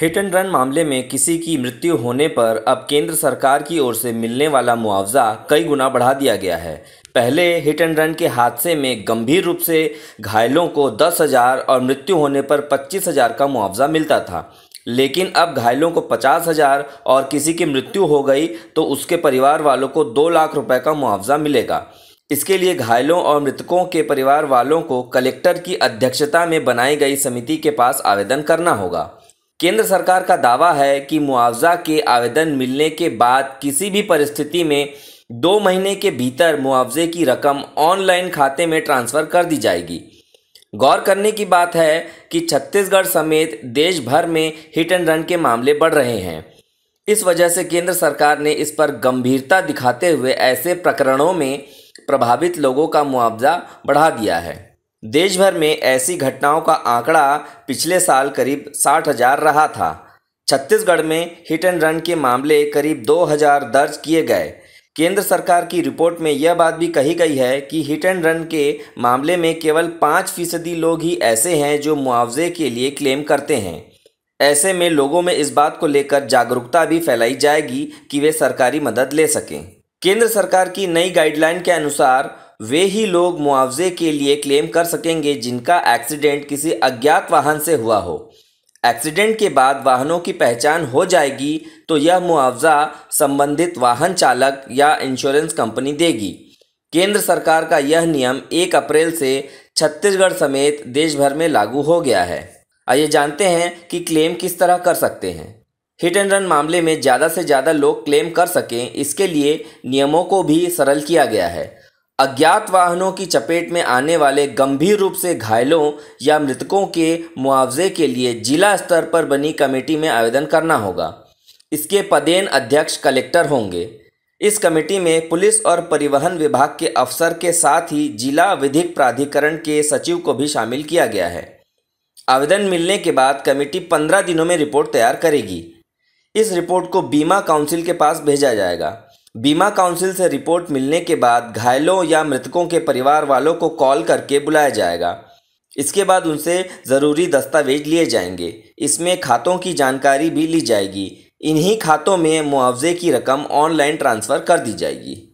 hit and run मामले में किसी की मृत्यु होने पर अब केंद्र सरकार की ओर से मिलने वाला मुआवजा कई गुना बढ़ा दिया गया है पहले हिट एंड रन के हादसे में गंभीर रूप से घायलों को दस हज़ार और मृत्यु होने पर पच्चीस हज़ार का मुआवजा मिलता था लेकिन अब घायलों को पचास हज़ार और किसी की मृत्यु हो गई तो उसके परिवार वालों को दो लाख रुपये का मुआवजा मिलेगा इसके लिए घायलों और मृतकों के परिवार वालों को कलेक्टर की अध्यक्षता में बनाई गई समिति के पास आवेदन करना होगा केंद्र सरकार का दावा है कि मुआवजा के आवेदन मिलने के बाद किसी भी परिस्थिति में दो महीने के भीतर मुआवजे की रकम ऑनलाइन खाते में ट्रांसफ़र कर दी जाएगी गौर करने की बात है कि छत्तीसगढ़ समेत देश भर में हिट एंड रन के मामले बढ़ रहे हैं इस वजह से केंद्र सरकार ने इस पर गंभीरता दिखाते हुए ऐसे प्रकरणों में प्रभावित लोगों का मुआवजा बढ़ा दिया है देश भर में ऐसी घटनाओं का आंकड़ा पिछले साल करीब साठ हजार रहा था छत्तीसगढ़ में हिट एंड रन के मामले करीब दो हजार दर्ज किए गए केंद्र सरकार की रिपोर्ट में यह बात भी कही गई है कि हिट एंड रन के मामले में केवल पाँच फीसदी लोग ही ऐसे हैं जो मुआवजे के लिए क्लेम करते हैं ऐसे में लोगों में इस बात को लेकर जागरूकता भी फैलाई जाएगी कि वे सरकारी मदद ले सकें केंद्र सरकार की नई गाइडलाइन के अनुसार वे ही लोग मुआवजे के लिए क्लेम कर सकेंगे जिनका एक्सीडेंट किसी अज्ञात वाहन से हुआ हो एक्सीडेंट के बाद वाहनों की पहचान हो जाएगी तो यह मुआवजा संबंधित वाहन चालक या इंश्योरेंस कंपनी देगी केंद्र सरकार का यह नियम 1 अप्रैल से छत्तीसगढ़ समेत देश भर में लागू हो गया है आइए जानते हैं कि क्लेम किस तरह कर सकते हैं हिट एंड रन मामले में ज़्यादा से ज़्यादा लोग क्लेम कर सकें इसके लिए नियमों को भी सरल किया गया है अज्ञात वाहनों की चपेट में आने वाले गंभीर रूप से घायलों या मृतकों के मुआवजे के लिए जिला स्तर पर बनी कमेटी में आवेदन करना होगा इसके पदेन अध्यक्ष कलेक्टर होंगे इस कमेटी में पुलिस और परिवहन विभाग के अफसर के साथ ही जिला विधिक प्राधिकरण के सचिव को भी शामिल किया गया है आवेदन मिलने के बाद कमेटी पंद्रह दिनों में रिपोर्ट तैयार करेगी इस रिपोर्ट को बीमा काउंसिल के पास भेजा जाएगा बीमा काउंसिल से रिपोर्ट मिलने के बाद घायलों या मृतकों के परिवार वालों को कॉल करके बुलाया जाएगा इसके बाद उनसे ज़रूरी दस्तावेज लिए जाएंगे इसमें खातों की जानकारी भी ली जाएगी इन्हीं खातों में मुआवजे की रकम ऑनलाइन ट्रांसफ़र कर दी जाएगी